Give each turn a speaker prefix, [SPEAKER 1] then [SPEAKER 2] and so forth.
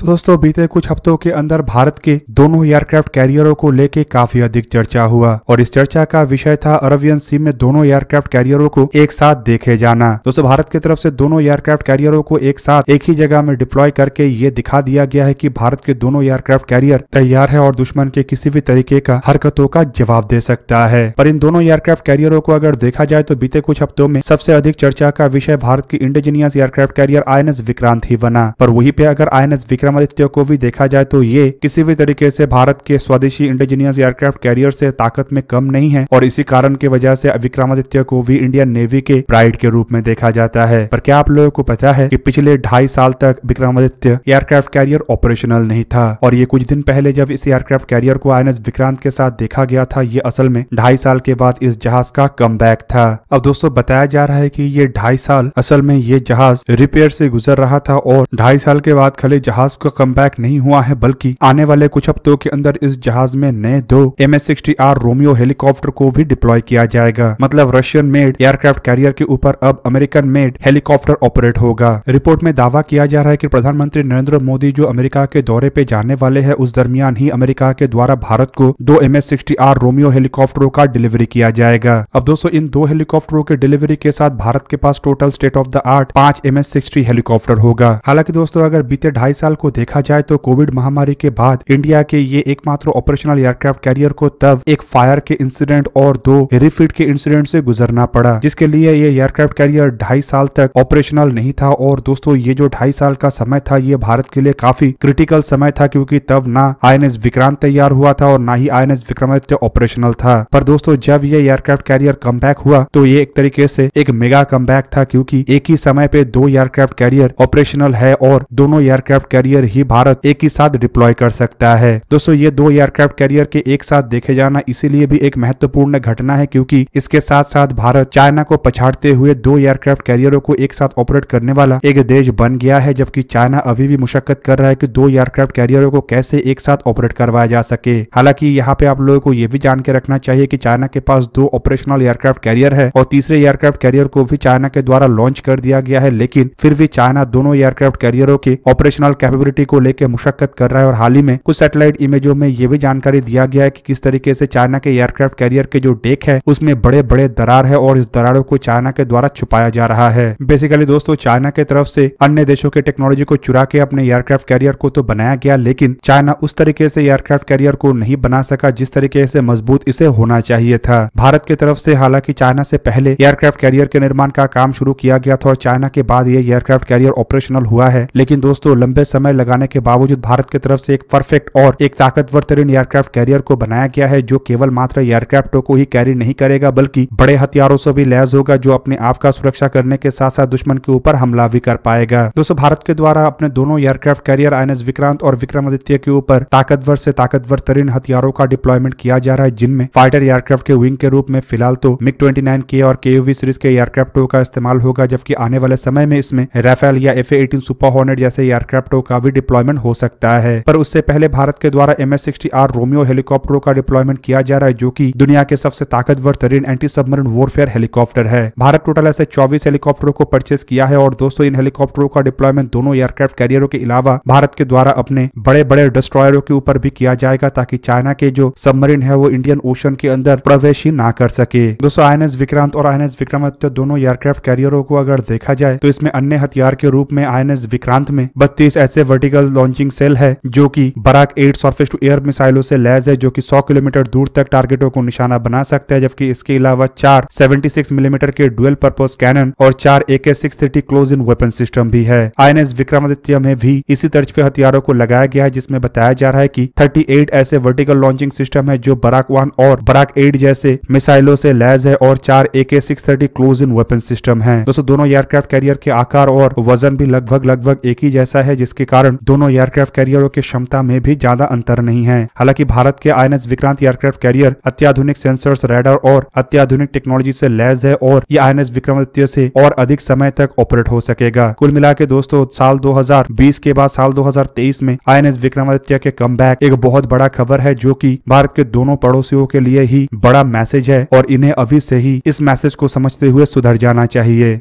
[SPEAKER 1] तो दोस्तों बीते कुछ हफ्तों के अंदर भारत के दोनों एयरक्राफ्ट कैरियरों को लेके काफी अधिक चर्चा हुआ और इस चर्चा का विषय था अरबियन सी में दोनों एयरक्राफ्ट कैरियरों को एक साथ देखे जाना दोस्तों भारत की तरफ से दोनों एयरक्राफ्ट कैरियरों को एक साथ एक ही जगह में डिप्लॉय करके ये दिखा दिया गया है की भारत के दोनों एयरक्राफ्ट कैरियर तैयार है और दुश्मन के किसी भी तरीके का हरकतों का जवाब दे सकता है पर इन दोनों एयरक्राफ्ट कैरियरों को अगर देखा जाए तो बीते कुछ हफ्तों में सबसे अधिक चर्चा का विषय भारत की indigenous aircraft carrier I Vikrant ही बना पर वही पे अगर आई विक्रांत विक्रमादित्य को भी देखा जाए तो ये किसी भी तरीके से भारत के स्वदेशी इंडिजीनियस एयरक्राफ्ट कैरियर से ताकत में कम नहीं है और इसी कारण की वजह से विक्रमादित्य को भी इंडियन नेवी के प्राइड के रूप में देखा जाता है पर क्या आप लोगों को पता है की पिछले ढाई साल तक विक्रमादित्य एयरक्राफ्ट कैरियर ऑपरेशनल नहीं था और ये कुछ दिन पहले जब इस एयरक्राफ्ट कैरियर को आई विक्रांत के साथ देखा गया था ये असल में ढाई साल के बाद इस जहाज का कम था अब दोस्तों बताया जा रहा है की ये ढाई साल असल में ये जहाज रिपेयर से गुजर रहा था और ढाई साल के बाद खाली जहाज उसका कम नहीं हुआ है बल्कि आने वाले कुछ हफ्तों के अंदर इस जहाज में नए दो M S sixty R Romeo helicopter को भी डिप्लॉय किया जाएगा मतलब रशियन मेड एयरक्राफ्ट कैरियर के ऊपर अब अमेरिकन मेड हेलीकॉप्टर ऑपरेट होगा रिपोर्ट में दावा किया जा रहा है की प्रधानमंत्री नरेंद्र मोदी जो अमेरिका के दौरे पे जाने वाले है उस दरमियान ही अमेरिका के द्वारा भारत को दो M S sixty R Romeo हेलीकॉप्टरों का डिलीवरी किया जाएगा अब दोस्तों इन दो हेलीकॉप्टरों के डिलीवरी के साथ भारत के पास total state of the art पांच एम एस सिक्सटी हेलीकॉप्टर होगा हालांकि दोस्तों अगर बीते ढाई साल को देखा जाए तो कोविड महामारी के बाद इंडिया के ये एकमात्र ऑपरेशनल एयरक्राफ्ट कैरियर को तब एक फायर के इंसिडेंट और दो रिफिट के इंसिडेंट से गुजरना पड़ा जिसके लिए ये एयरक्राफ्ट कैरियर ढाई साल तक ऑपरेशनल नहीं था और दोस्तों ये जो ढाई साल का समय था ये भारत के लिए काफी क्रिटिकल समय था क्योंकि तब ना आई विक्रांत तैयार हुआ था और ना ही आई विक्रमादित्य ऑपरेशनल था पर दोस्तों जब ये एयरक्राफ्ट कैरियर कम हुआ तो ये एक तरीके से एक मेगा कम था क्योंकि एक ही समय पे दो एयरक्राफ्ट कैरियर ऑपरेशनल है और दोनों एयरक्राफ्ट कैरियर कैरियर ही भारत एक ही साथ डिप्लॉय कर सकता है दोस्तों ये दो एयरक्राफ्ट कैरियर के एक साथ देखे जाना इसीलिए भी एक महत्वपूर्ण घटना है क्योंकि इसके साथ साथ भारत चाइना को पछाड़ते हुए दो एयरक्राफ्ट कैरियरों को एक साथ ऑपरेट करने वाला एक देश बन गया है जबकि चाइना अभी भी मुशक्कत कर रहा है की दो एयरक्राफ्ट कैरियरों को कैसे एक साथ ऑपरेट करवाया जा सके हालांकि यहाँ पे आप लोगों को ये भी जान के रखना चाहिए की चाइना के पास दो ऑपरेशनल एयरक्राफ्ट कैरियर है और तीसरे एयरक्राफ्ट कैरियर को भी चाइना के द्वारा लॉन्च कर दिया गया है लेकिन फिर भी चाइना दोनों एयरक्राफ्ट कैरियरों के ऑपरेशनल कैपेबिलिटी सिक्योरिटी को लेकर मुशक्कत कर रहा है और हाल ही में कुछ सैटेलाइट इमेजों में यह भी जानकारी दिया गया है कि किस तरीके से चाइना के एयरक्राफ्ट कैरियर के जो डेक है उसमें बड़े बड़े दरार है और इस दरारों को चाइना के द्वारा छुपाया जा रहा है बेसिकली दोस्तों चाइना के तरफ से अन्य देशों के टेक्नोलॉजी को चुरा के अपने एयरक्राफ्ट कैरियर को तो बनाया गया लेकिन चाइना उस तरीके से एयरक्राफ्ट कैरियर को नहीं बना सका जिस तरीके से मजबूत इसे होना चाहिए था भारत की तरफ से हालांकि चाइना से पहले एयरक्राफ्ट कैरियर के निर्माण का काम शुरू किया गया था और चाइना के बाद ये एयरक्राफ्ट कैरियर ऑपरेशनल हुआ है लेकिन दोस्तों लंबे समय समय लगाने के बावजूद भारत की तरफ से एक परफेक्ट और एक ताकतवर तरीन एयरक्राफ्ट कैरियर को बनाया गया है जो केवल मात्र एयरक्राफ्टों को ही कैरी नहीं करेगा बल्कि बड़े हथियारों से भी लैस होगा जो अपने आप का सुरक्षा करने के साथ साथ दुश्मन के ऊपर हमला भी कर पाएगा दोस्तों भारत के द्वारा अपने दोनों एयरक्राफ्ट कैरियर आई विक्रांत और विक्रमादित्य के ऊपर ताकतवर से ताकतवर तरीन हथियारों का डिप्लॉयमेंट किया जा रहा है जिनमें फाइटर एयरक्राफ्ट के विंग के रूप में फिलहाल तो मिग ट्वेंटी नाइन के और के सीरीज के एयरक्राफ्टों का इस्तेमाल होगा जबकि आने वाले समय में इसमें रेफेल या एफ एटीन सुपर हॉर्नेट जैसे एयरक्राफ्टों का भी डिप्लॉयमेंट हो सकता है पर उससे पहले भारत के द्वारा M S sixty R Romeo हेलीकॉप्टरों का डिप्लॉयमेंट किया जा रहा है जो की दुनिया के सबसे ताकतवर तरीन एंटी सबमरीन वॉरफेयर हेलीकॉप्टर है भारत टोटल ऐसे चौबीस हेलीकॉप्टरों को परचेज किया है और दोस्तों इन हेलीकॉप्टरों का डिप्लॉयमेंट दोनों एयरक्राफ्ट कैरियरों के अलावा भारत के द्वारा अपने बड़े बड़े डिस्ट्रॉयरों के ऊपर भी किया जाएगा ताकि चाइना के जो सबमरीन है वो इंडियन ओशन के अंदर प्रवेश ही ना कर सके दोस्तों आई विक्रांत और आई विक्रमादित्य दोनों एयरक्राफ्ट कैरियरों को अगर देखा जाए तो इसमें अन्य हथियार के रूप में आई विक्रांत में बत्तीस ऐसे वर्टिकल लॉन्चिंग सेल है जो की Barak eight surface to air मिसाइलों से लैस है जो की सौ किलोमीटर दूर तक टारगेटों को निशाना बना सकता है जबकि इसके अलावा चार 76 मिलीमीटर mm के डुअल पर्पज कैनन और चार A K six thirty close in weapon system भी है आई एन एस विक्रमादित्य में भी इसी तर्ज पे हथियारों को लगाया गया है जिसमें बताया जा रहा है की थर्टी ऐसे वर्टिकल लॉन्चिंग सिस्टम है जो बराक वन और बराक एट जैसे मिसाइलों से लैस है और चार A K six thirty close in weapon system है दोस्तों दोनों एयरक्राफ्ट कैरियर के आकार और वजन भी लगभग लगभग एक ही जैसा है जिसके कारण कारण दोनों एयरक्राफ्ट कैरियरों की क्षमता में भी ज्यादा अंतर नहीं है हालांकि भारत के आई विक्रांत एयरक्राफ्ट कैरियर अत्याधुनिक सेंसर रेडर और अत्याधुनिक टेक्नोलॉजी से लैस है और ये आई विक्रमादित्य से और अधिक समय तक ऑपरेट हो सकेगा कुल मिला के दोस्तों साल 2020 के बाद साल 2023 में आई विक्रमादित्य के कम एक बहुत बड़ा खबर है जो की भारत के दोनों पड़ोसियों के लिए ही बड़ा मैसेज है और इन्हें अभी से ही इस मैसेज को समझते हुए सुधर जाना चाहिए